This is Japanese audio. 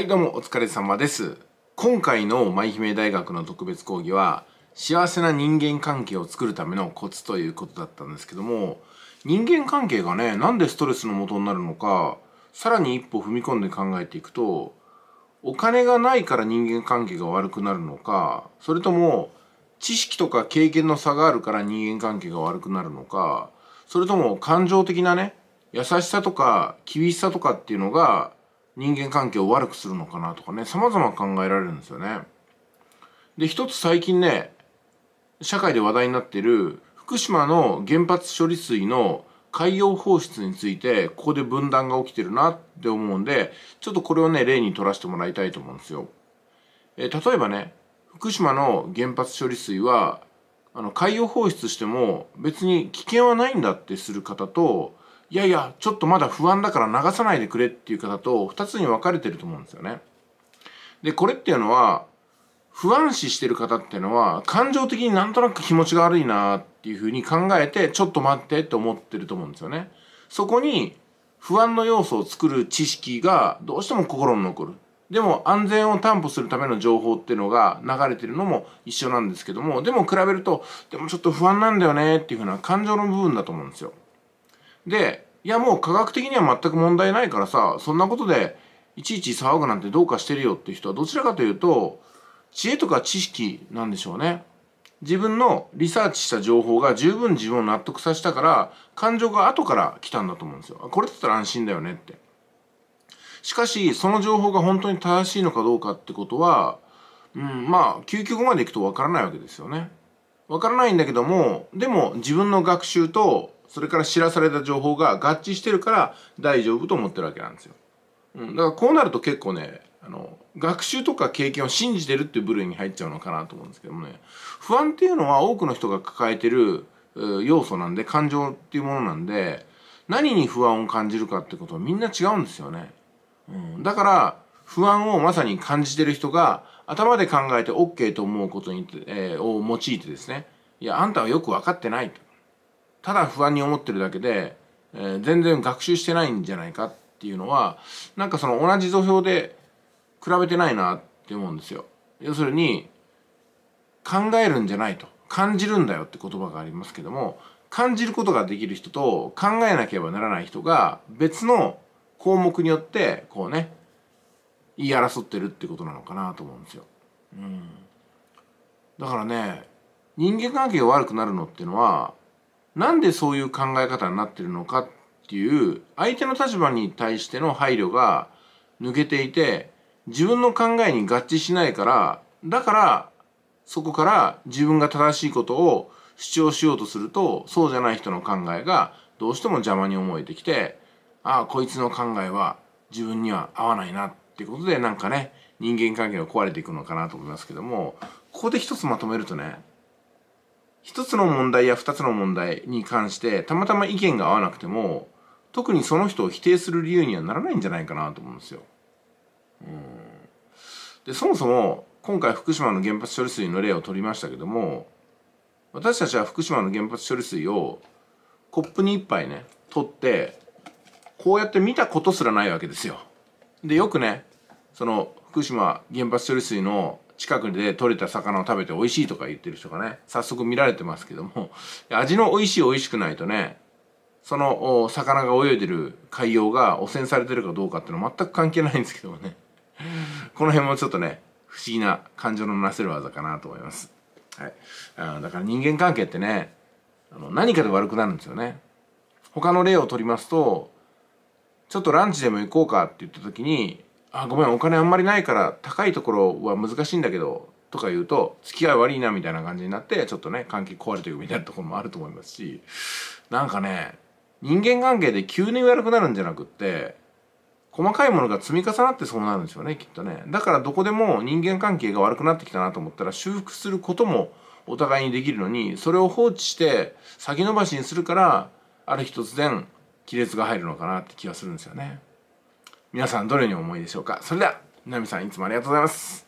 はいどうもお疲れ様です今回の舞姫大学の特別講義は幸せな人間関係を作るためのコツということだったんですけども人間関係がねなんでストレスの元になるのかさらに一歩踏み込んで考えていくとお金がないから人間関係が悪くなるのかそれとも知識とか経験の差があるから人間関係が悪くなるのかそれとも感情的なね優しさとか厳しさとかっていうのが人間関係を悪くするのかなとかね様々考えられるんですよね。で一つ最近ね社会で話題になってる福島の原発処理水の海洋放出についてここで分断が起きてるなって思うんでちょっとこれをね例にとらせてもらいたいと思うんですよ。え例えばね福島の原発処理水はあの海洋放出しても別に危険はないんだってする方といやいや、ちょっとまだ不安だから流さないでくれっていう方と二つに分かれてると思うんですよね。で、これっていうのは、不安視してる方っていうのは、感情的になんとなく気持ちが悪いなっていうふうに考えて、ちょっと待ってって思ってると思うんですよね。そこに、不安の要素を作る知識がどうしても心に残る。でも安全を担保するための情報っていうのが流れてるのも一緒なんですけども、でも比べると、でもちょっと不安なんだよねっていうふうな感情の部分だと思うんですよ。でいやもう科学的には全く問題ないからさそんなことでいちいち騒ぐなんてどうかしてるよっていう人はどちらかというと知恵とか知識なんでしょうね。自分のリサーチした情報が十分自分を納得させたから感情が後から来たんだと思うんですよ。これだったら安心だよねって。しかしその情報が本当に正しいのかどうかってことは、うん、まあ究極までいくとわからないわけですよね。わからないんだけどもでも自分の学習とそれから知らされた情報が合致してるから大丈夫と思ってるわけなんですよ。うん、だからこうなると結構ねあの学習とか経験を信じてるっていう部類に入っちゃうのかなと思うんですけどもね不安っていうのは多くの人が抱えてる要素なんで感情っていうものなんで何に不安を感じるかってことはみんな違うんですよね。うん、だから不安をまさに感じてる人が頭で考えて OK と思うことに、えー、を用いてですねいやあんたはよく分かってないとただ不安に思ってるだけで、えー、全然学習してないんじゃないかっていうのはなんかその同じ土俵で比べてないなって思うんですよ。要するに考えるんじゃないと感じるんだよって言葉がありますけども感じることができる人と考えなければならない人が別の項目によってこうね言い争ってるってことなのかなと思うんですよ。うん、だからね人間関係が悪くなるのっていうのはなんでそういう考え方になってるのかっていう相手の立場に対しての配慮が抜けていて自分の考えに合致しないからだからそこから自分が正しいことを主張しようとするとそうじゃない人の考えがどうしても邪魔に思えてきてああこいつの考えは自分には合わないなってことでなんかね人間関係が壊れていくのかなと思いますけどもここで一つまとめるとね一つの問題や二つの問題に関してたまたま意見が合わなくても特にその人を否定する理由にはならないんじゃないかなと思うんですよ。でそもそも今回福島の原発処理水の例を取りましたけども私たちは福島の原発処理水をコップに1杯ね取ってこうやって見たことすらないわけですよ。でよくねその福島原発処理水の近くで取れた魚を食べて美味しいとか言ってる人がね、早速見られてますけども、味の美味しい美味しくないとね、その魚が泳いでる海洋が汚染されてるかどうかっていうのは全く関係ないんですけどもね、この辺もちょっとね、不思議な感情のなせる技かなと思います。はい。あだから人間関係ってね、あの何かで悪くなるんですよね。他の例を取りますと、ちょっとランチでも行こうかって言った時に、あごめんお金あんまりないから高いところは難しいんだけどとか言うと付き合い悪いなみたいな感じになってちょっとね関係壊れていくみたいなところもあると思いますしなんかね人間関係で急に悪くなるんじゃなくって細かいものが積み重なってそうなるんですよねきっとねだからどこでも人間関係が悪くなってきたなと思ったら修復することもお互いにできるのにそれを放置して先延ばしにするからある日突然亀裂が入るのかなって気がするんですよね。皆さんどれに思いでしょうかそれでは南さんいつもありがとうございます